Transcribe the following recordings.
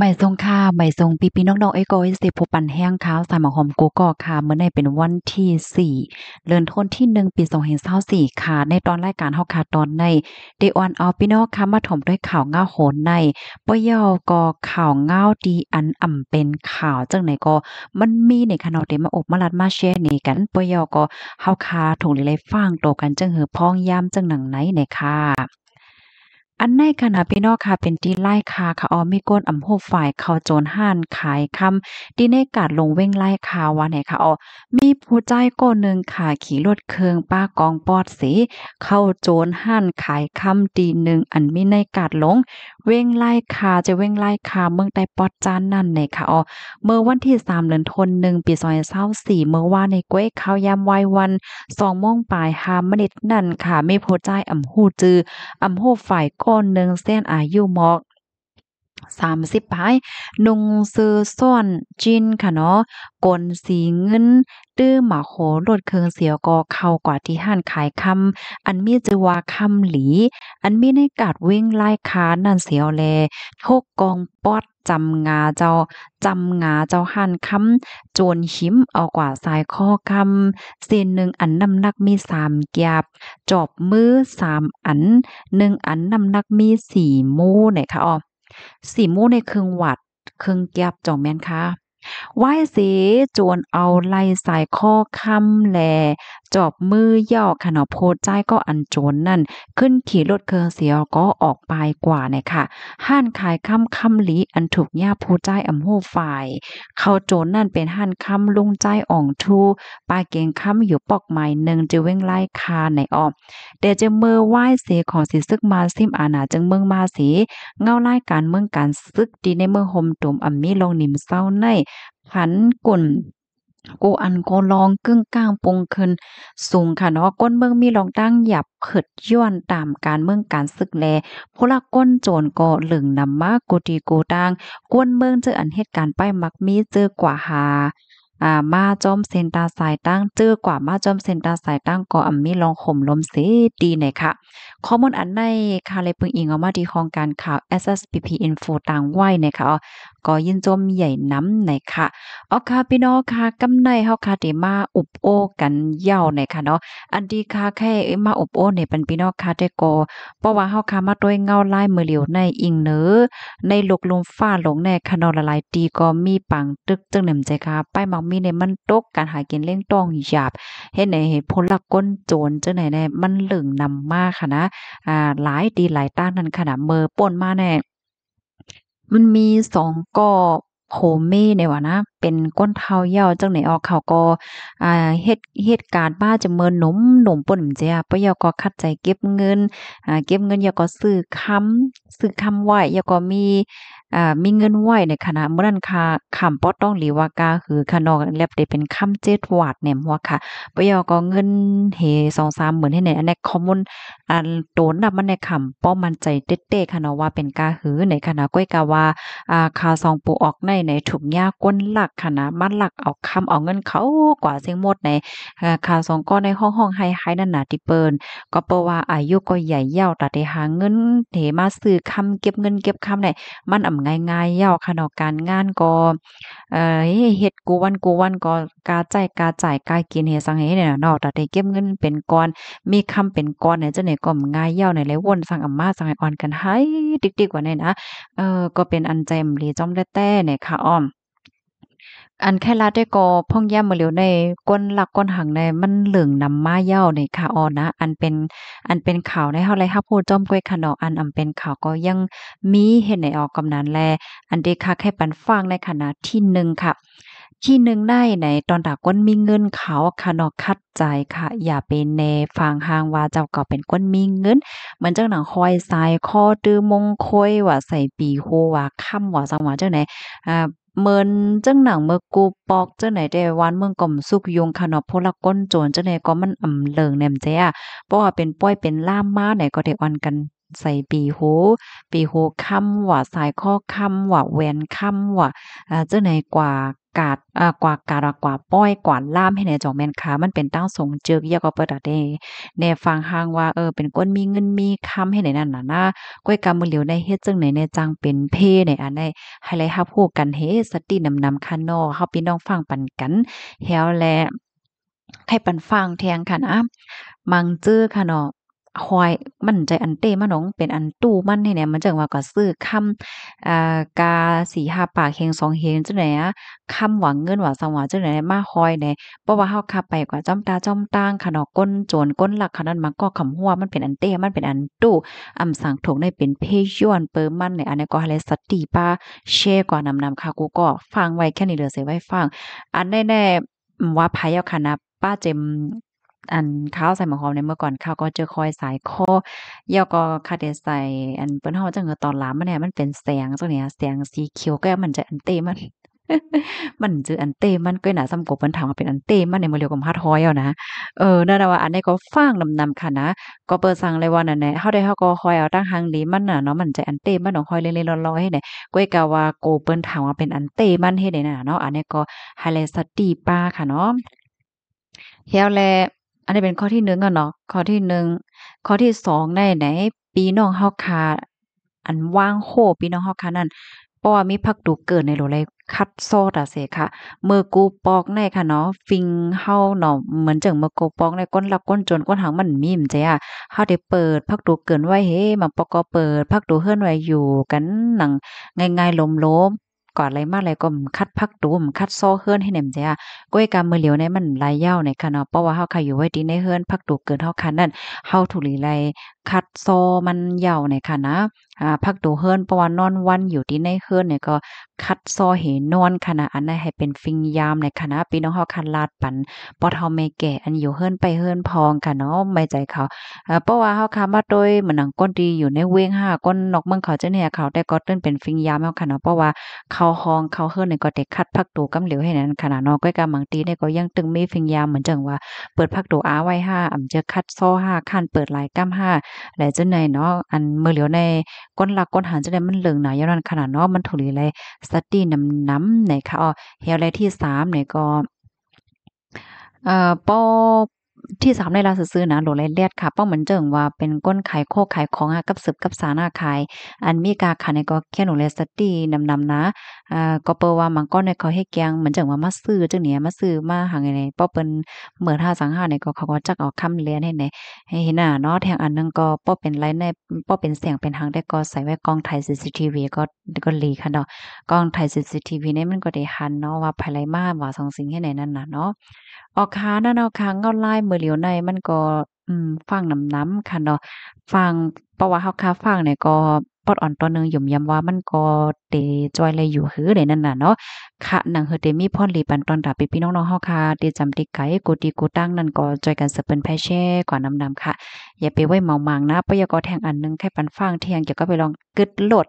ใ่ทรงค่ไม่ทรงปีปีน้ดอๆไอ้กอยสิู้ปันแห้งขาวสายหมอหอมกูก็ค่ะเมื่อในเป็นวันที่สี่เดือนทันที่หนึ่งปีสองเห็นเศร้าสี่ค่ะในตอนรายการเฮาคาตอนในเดออนเอาพี่นกค่ะมาถมด้วยข่าวเงาโหนในปยอก็ข่าวเงาดีอันอ่ำเป็นข่าวจังไหนก็มันมีในขนาดเดมาอบมาลัดมาแชร์นี่กันปยอก็เฮาคาถุงเลรฟางโตกันจังเหือพ้องยามจังหนังไหนเนี่ยค่ะอันในขณะพี่น้องค่ะเป็นที่ไล่คาค่ะออมีก้นอำโหฝ่ายเขาโจรห่านขายคำดีในกาดลงเว้งไล่คาว่าไหนค่ะออมีผู้ใจก้นหนึ่งค่ะขี่รถเครืองป้ากองปอดสีเข้าโจรห่านขายคำดีหนึ่งอันมีในกาดลง เว้งไล่คาจะเว้งไล่คาเมืองใต้ปอดจานนั่นไหนค่ะออเมื่อวันที่สามเดือนธันหนึ่งปีซอยเศร้าสี่เมื่อว่าในก้วยข้ายามวัยวันสองโมงปลายหามนิดนั่นค่ะมีผู้ใจอำโหจืออำโหฝ่ายคนหนึ่งเส้นอายุหมอก30ปลายนุงซื้อซ่อนจินค่ะเนาะกลสีเงิน ตื้อหมาโขลดเคืองเสียวกอเข้ากว่าที่ห้านขายคำอันมีจืวาคำหลี อันมีในกาดวิ่งไล่ค้านั่นเสียวแลทกกองปอดจำงาเจ้าจำงาเจ้าหันคำโจนหิมเอากว่าสายข้อคำเส้นหนึ่งอันน้ำหนักมีสามกยบ จอบมือสามอันหนึ่งอันน้ำหนักมีสี่มูเนี่ยค่ะอ๋อสีมูในครึ่อวัด ครึ่งแก็บจ่องแมนค่ะว่ายเสีจวนเอาไล่ใส่ข้อคำแล จอบมือย่อขนาโพดใจก็อันโจนนั่น ขึ้นขี่รถเครื่องเสียก็ออกไปกว่าเนี่ยค่ะห้านขายคำคำหลีอันถูกย่าโพดใจอำหูหฝ่าย เขาโจนนั่นเป็นห้านคำลุงใจอ่องทูปลาเก่งคำอยู่ปอกหม่หนึ่งจะเว้งไล่คาในออมแต่จะเมื่อว่ายเสขอสีซึกมาซิมอาณาจึงเมืองมาสีเงาไล่การเมืองการซึกดีในเมืองโฮมตุ่มอัมมีลงนิ่มเศร้าในขันก่นกูอันกูลองกึ่งก้างปงขึ้นสูงค่ะเนาะก้นเมืองมีรองตั้งหยับเขิดย้อนตามการเมืองการศึกแลพละก้นโจรก็หลึงนำมากูตีกูตั้งก้นเมืองเจออันเหตุการณ์ป้ายมักมีเจอกว่าหา่ามาจอมเซนตาสายตั้งเจอกว่ามาจอมเซนตาสายตั้งก่ออัมมีลองข่มลมเสดีหน่อยค่ะข้อมูลอันในคาเลปึงอิงเอามาดีของการข่าว SSPP Info ต่างไหวหน่อยค่ะก็ยินจมใหญ่น้ำหน่อยค่ะเอคาพี่น้องค่ะกำในเฮาคาติมาอุบโอกันเย่าหน่อยค่ะเนาะ อันดีค่ะแค่มาอุบโอเนี่ยเป็นพี่น้องคาเตดก็เพราะว่าเฮาคามาด้วยเงาลายมือเหลียวในอิงเนื้อในลกลุมฟ้าหลงในคานอละลายดีก็มีปังตึกจึงหนึ่งใจค่ะป้ายมังมีในมันตกการหากินเล่งต้องหยาบเห็นในเหตุผลละก้นโจรเจ้าไหนในมันหลึงนำมากค่ะนะอ่าหลายดีหลายต้านนั้นขนาดเมอป่นมาแน่มันมีสองกอโคเม่ในวะนะเป็นก้นเท้าเย่าจังไหนออกเขาก็อ่าเฮ็ดเหตุการณ์บ้าจะเมินหนุ่มหนุ่มป่นเจ้าปะยอก็คัดใจเก็บเงินอ่าเก็บเงินยอก็ซื้อค้ำซื้อค้ำไหวยอก็มีอ่ามีเงินไหวในคณะเมื่อนั้นค่ะคำป้อต้องหลีว่ากาคือคณะแลบเดเป็นคำเจ็ดวาดเนี่ยค่ะปยอก็เงินเฮสองสามหมื่นให้เนี่ยอันนี้คอมมอนอันโตนดับมันในคำป้อมันใจเต้ๆคณะว่าเป็นกาหือในคณะก้อยกาว่าอ่าคาสองปูออกในในถุงยาก้นหลักค่ะนะมันหลักเอาคำเอาเงินเขากว่าเสียงหมดในค่ะสองก้อนในห้องห้องไฮไฮนั่นน่ะที่เปิ่นก็เปว่าอายุก็ใหญ่เย่าตัดหาเงินเถมาซื้อคำเก็บเงิน เก็บคำได้มันอ่ำง่ายๆเย่าข่นาดการงานก็เอ่อเฮ็ดกูวันกูวันก็กาใจกาจ่ายกากินเฮสังเฮเนี่ยเนาะตัดเก็บเงินเป็นก้อนมีคำเป็นก้อนเนี่ยจะไดนก็ง่ายเย่าในเลยวนสั่งอำมาสั่งให้อ่อนกันไห้ติ๊กๆกว่านี่นะเออก็เป็นอันเจมลีจ้อมแต้แต่เนี่ยค่ะอ้อมอันแค่ละได้ก็พ่องแย่มาเหลียวในก้นหลักก้นหังในมันเหลืองนำมาเย่าในค่ะออนะ อันเป็นอันเป็นข่าวในเฮาไรฮับพูดจ้อมกวยขนออันอำเป็นข่าวก็ยังมีเห็นในออกกำนันแลอันเดีค่ะแค่ปันฟังในขณะที่หนึ่งค่ะ ที่หนึ่งได้ในตอนดากก้นมีเงินเขาค่ะนอกคัดใจค่ะ อย่าเป็นในฟังหางว่าเจ้าก็เป็นก้นมีเงินเหมือนเจ้าหนังคอยทรายคอตื้อมงคอยว่าใส่ปีโฮว่าค่ำว่าสังว่าเจ้าไหนอ่าเมินจังหนังเมื่อกูปอกจังไหนได้วันเมืองก่อมสุกยงขนาพลก้นโจรจังไหนก็มันอ่ำเลิงแนมเจ้าเพราะว่าเป็นป้อยเป็นล่ามมาไหนก็ได้วันกันใส่ปีโห ปีโหคำว่าสายข้อคำว่าแหวนคำว่าเจ้าไหนกว่ากาดอ่ากว่ากาดกว่าป้อย กว่าล่ามให้ในจองแมนค้ามันเป็นตั้งสงเจือกเยากบเปิดอะเดในฟังห้างว่า เออ เป็นก้นมีเงินมีคำให้ในนั่นน่ะนะก้อยกามือเหลียวในเฮ็ดจังไหนในจังเป็นเพในอันในไฮไลท์ฮับพูดกันเฮสตินำนำคันนอเฮาพี่น้องฟังปันกันแฮวและให้ปันฟังแทงค่ะนะมังจื้อค่ะเนาะคอยมันใจอันเต้มันหนองเป็นอันตู้ มันให้เนี่ยมันจังว่าก็ซื้อคำอ่ากาสีหาปากเฮงสองเฮงจังไหนอ่ะคำหวังเงินหว่าสังหว่าจังไหน มาคอยเนี่ยเพราะว่าเฮาขับไปกว่าจ้อมตาจ้อมตางขนอก้นโจรก้นหลักขนาดมันก็คำหัวมันเป็นอันเต้มันเป็นอันตู้อำสังถงในเป็นเพย้อนเปิ้มันเนี่ยอันนี้ก็อห้สติป้าเชกว่านนำนำค่ะ กูก็ฟังไว้แค่นี้เลือเสียไว้ฟัง อันแน่ๆว่าพายเอาคณะป้าเจมอันข้าวใส่หมกหอมในเมื่อก่อนข้าวก็เจอคอยสายคอเยี่ก็คาเดใส่อันเปิ้นเฮาจังเอตอนหลามันเนี่ยมันเป็นแสงตัวเนี้ยแสงสีเขียวก็มันจะอันเตมันมันจืออันเตมันก็หนาซ้ำกบมันถามวาเป็นอันเตมันในโมเรียวกับฮาร์ดฮอยเอานะเออนั่นนะว่าอันนี้ก็ฟังนำนำค่ะนะก็เปิดสั่งเลยว่านั่นแหละเขาได้เขาก็คอยเอาตั้งหางดีมันน่ะเนาะมันจะอันเตมันของคอยเล่นๆลอยๆให้เนี่ยก้ยกาว่าโกเปิ้นถามว่าเป็นอันเตมันให้เนี่ยนะเนาะอันนี้ก็ไฮไลท์สตีป้าค่ะเนาะเฮียวแลอันนี้เป็นข้อที่หนึ่งอะเนาะ ข้อที่หนึ่งข้อที่สองได้ไหนปีน้องเฮาคา อันว่างโคปีน้องเฮาคานั่นเพราะว่ามีพักดูเกิดในโรเลคัดโซดาะเสค่ะ เมื่อกูปอกในค่ะเนาะฟิงเฮาเนาะเหมือนจังเมื่อกูปอกในก้นลักก้นจนก้นหางมันมีมใจอ่ะเฮาได้เปิด พักดูเกินไว้เฮ้มาปอกก็เปิด พักดูเฮือนไว้ อยู่กันหนังง่ายๆลมๆก่อนไรมากไรก็คัดพักดูมคัดโซ่เฮือนให้เน่มเจ้ะก้อยกามมือเหลียวในมันลายยาวในค่ะเนาะเพราะว่าเฮาคายอยู่ไว้ดีในเฮือน พักดูเกินเฮาคันนั่นเฮาถูกหีไรคัดโซ่มันยาวในค่ะนะอ่าพักดูเฮิรนเพราะว่านอนวันอยู่ที่ในเฮิรนเนี่ยก็คัดซอเหนอนขณะอันนั้นให้เป็นฟิงยามในคณะพี่น้องเฮาคันลาดปันปอทอเมแก่อันอยู่เฮิรนไปเฮิรนพองค่ะเนาะไม่ใจเขาเพราะว่าเฮาคามาโดยเหมือนหนังก้นดีอยู่ในเวงห้าก้นนกเมืองเขาจะเนี่ยเขาได้ก็ต้นเป็นฟิงยามเฮาค่ะเนาะเพราะว่าเขาห้องเขาเฮิรนเนี่ยก็ได้คัดพักดูกำเหลียวให้นั้น ขณะนอกก้อยกำบางตีเนี่ยก็ยังตึงมีฟิงยามเหมือนจังว่าเปิดพักดูอาไว้ห้าอำจะคัดซอห้าคันเปิดลายกำห้าและจังนเนาะอันเมื่อเหลียวในก้นหลักก้นหานจะได้มันเหลืองหนาย้อนันขนาดเนาะมันถุลีเลย สตีน้ำน้ำไหนคะอ๋อเฮลไรที่สามไหนก็ เอ่อ ปที่สามในลาซื้อนะหลเลเลียดค่ะ เป้าเหมือนเจิงว่าเป็นก้นขายโคขายของกับสืบกับสานาขาย อันมีกาขายในก็แค่หนูเลสตี้นำนำนะ อ่าก็เปิว่ามังก้อนในเขาให้แกงเหมือนเจิงว่า มาซื้อจ้งเนี้ยมาซื้อมาหางไงเป้าเป็นเหมือนห้าสังห้าในก็เขาก็จักออกคำเลียนให้หนให้เห็นหน้าเนาะแทงอันนึง ก็เป้าเป็นไรในเป้าเป็นเสียงเป็นหางได้ก็ใส่ไว้กล้องไทยซีซีทีวีก็ก็ลีค่ะเนาะ กล้องไทยซีซีทีวีเนี่ยมันก็ได้หันเนาะว่าภายไรมาว่าสองสิ่งให้หนนั่นน่ะเนาะออกค้านั่นเอาค้างเงาไล่เหมือเหลียวในมันก็อืมฟังน้ำน้ำค่ะเนาะฟังเพราะว่าเฮาคาฟังเนี่ยก็ปอดอ่อนตัวนึงหยุ่มยำว่ามันก็เตจอยเลยอยู่หือได้นั่นน่ะเนาะค่ะหนังเฮอเตมีพอลีปันตอนดาพี่พี่น้องๆเฮาคาเตจำติไกกูตีกูตั้งนั่นก็จอยกันสเปิ้นแพเช่ก่อนนำๆค่ะ อย่าไปไว้เมามางนะปยก็แทงอันนึงแค่ปันฟังเทียงเกี่ยวก็ไปลองกึดโลด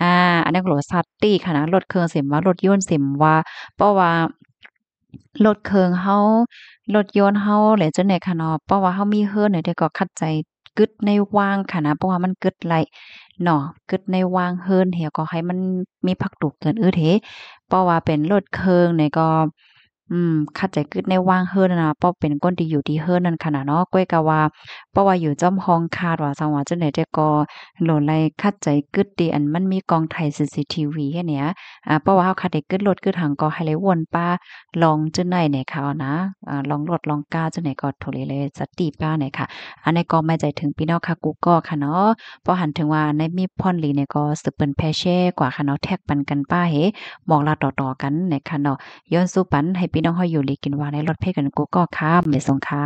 อ่า อันนั้นโหลดซัตตี้ค่ะนะลดเครื่องเสียมว่าลดย่นเสียมว่าเพราะว่ารถเคิงเฮารถยนต์เฮาแหละจังได๋ค่ะเนาะเพราะว่าเฮามีเฮือนเนี่ยเดี๋ยวก็คัดใจกึดในว่างค่ะนะเพราะว่ามันกึดไหลเนาะกึดในว่างเฮือนเฮียก็ให้มันมีผักดูกเกินอื้อเถเพราะว่าเป็นรถเคิงเนี่ยก็อืมขัดใจกึดในว่างเฮิร์นนะป้าเป็นก้นดีอยู่ที่เฮิร์นนั่นขนาดเนาะก้วยกะว่าป้าว่าอยู่จ้อมห้องคาดว่าสังวาจังไหนได้ก็โหลดไลขัดใจกึดดีอันมันมีกองไทยซีซีทีวีแค่เนี้ยอ่าป้าว่าเฮาคาได้กึดรถกึดหังก็ให้เลยวนป้า ลองจังไหนเนี่ยค่ะนะอ่าลองรถลองกาจังไหนก็โทรเลยเลยสติป้าเนี่ยค่ะ อันในก็ไม่ใจถึงพี่น้องค่ะกูก็ค่ะเนาะป้อหันถึงว่าในมีพ่อนลีเนี่ยก็สืบเปิ้นแพเช่กว่าค่ะเนาะแท็กปันกันป้าเฮมองลาต่อๆกันเนี่ยค่ะเนาะย้อนสู้ปันให้พี่น้องเฮาอยู่ลีกินว่าในรถเพ่กันกูก็ข้ามเลสงค่ะ